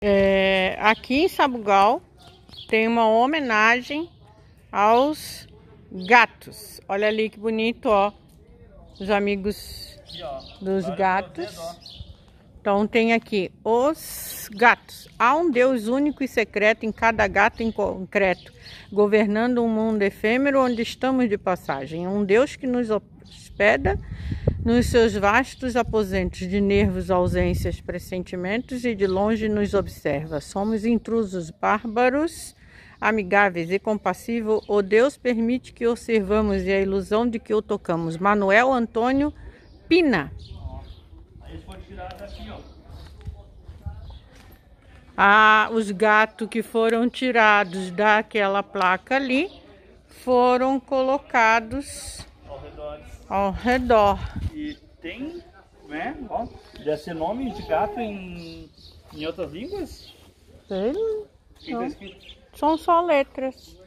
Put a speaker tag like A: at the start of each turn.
A: É, aqui em Sabugal tem uma homenagem aos gatos. Olha ali que bonito, ó. Os amigos dos gatos. Então tem aqui os gatos. Há um Deus único e secreto em cada gato em concreto, governando um mundo efêmero onde estamos de passagem. Um Deus que nos hospeda nos seus vastos aposentos de nervos, ausências, pressentimentos e de longe nos observa. Somos intrusos bárbaros, amigáveis e compassivo. O Deus permite que observamos e a ilusão de que o tocamos. Manuel Antônio Pina. Ah, os gatos que foram tirados daquela placa ali foram colocados ao redor.
B: E
C: tem, né? Ó, deve ser nome de gato em, em outras línguas?
D: Tem. Tá são só letras.